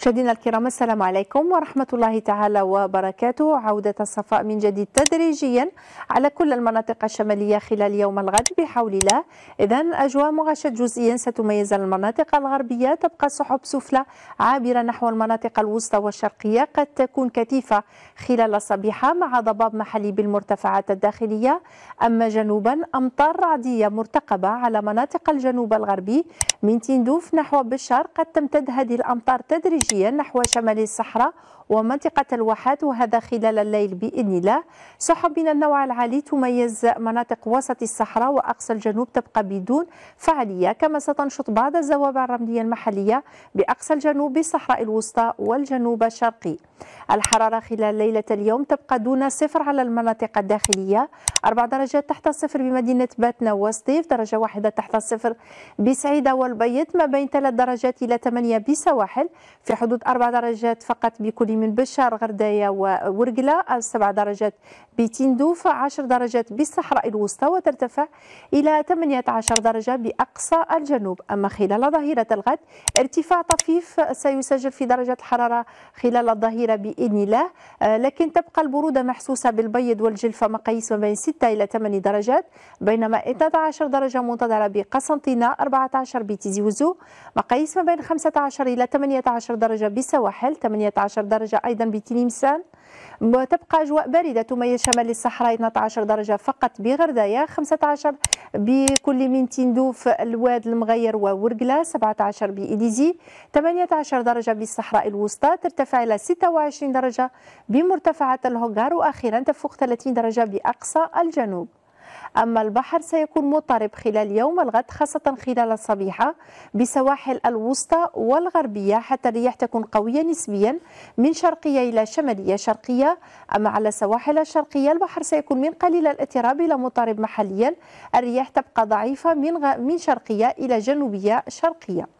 مشاهدينا الكرام السلام عليكم ورحمة الله تعالى وبركاته عودة الصفاء من جديد تدريجيا على كل المناطق الشمالية خلال يوم الغد بحول الله إذا أجواء مغشة جزئيا ستميز المناطق الغربية تبقى سحب سفلى عابرة نحو المناطق الوسطى والشرقية قد تكون كثيفة خلال الصبيحة مع ضباب محلي بالمرتفعات الداخلية أما جنوبا أمطار رعدية مرتقبة على مناطق الجنوب الغربي من تندوف نحو بشار قد تمتد هذه الأمطار تدريجيا مشيا نحو شمال الصحراء ومنطقة الواحات وهذا خلال الليل بإذن الله سحب من النوع العالي تميز مناطق وسط الصحراء وأقصى الجنوب تبقى بدون فعالية كما ستنشط بعض الزوابع الرملية المحلية بأقصى الجنوب بالصحراء الوسطى والجنوب الشرقي الحرارة خلال ليلة اليوم تبقى دون صفر على المناطق الداخلية أربع درجات تحت الصفر بمدينة باتنا وسطيف درجة واحدة تحت الصفر بسعيدة والبيض ما بين ثلاث درجات إلى ثمانية بسواحل في حدود أربع درجات فقط بكل من بشار غرداية وورقلة سبع درجات بتندوف عشر درجات بالصحراء الوسطى وترتفع إلى 18 درجة بأقصى الجنوب أما خلال ظهيرة الغد ارتفاع طفيف سيسجل في درجة الحرارة خلال الظهيرة بإذن الله آه، لكن تبقى البرودة محسوسة بالبيض والجلفة مقاييس ما بين 6 إلى 8 درجات بينما 12 درجة منتظرة بقسنطينة 14 بتيزي وزو مقاييس ما بين 15 إلى 18 درجة درجة بسواحل 18 درجة أيضا بتلمسان وتبقى أجواء باردة تميز شمال الصحراء 12 درجة فقط بغردايا 15 بكل من تندوف الواد المغير وورقلة 17 بإليزي 18 درجة بالصحراء الوسطى ترتفع إلى 26 درجة بمرتفعات الهوغار وأخيرا تفوق 30 درجة بأقصى الجنوب أما البحر سيكون مضطرب خلال يوم الغد خاصة خلال الصبيحة بسواحل الوسطى والغربية حتى الرياح تكون قوية نسبيا من شرقية إلى شمالية شرقية أما على السواحل الشرقية البحر سيكون من قليل الاضطراب إلى مضطرب محليا الرياح تبقى ضعيفة من, غ... من شرقية إلى جنوبية شرقية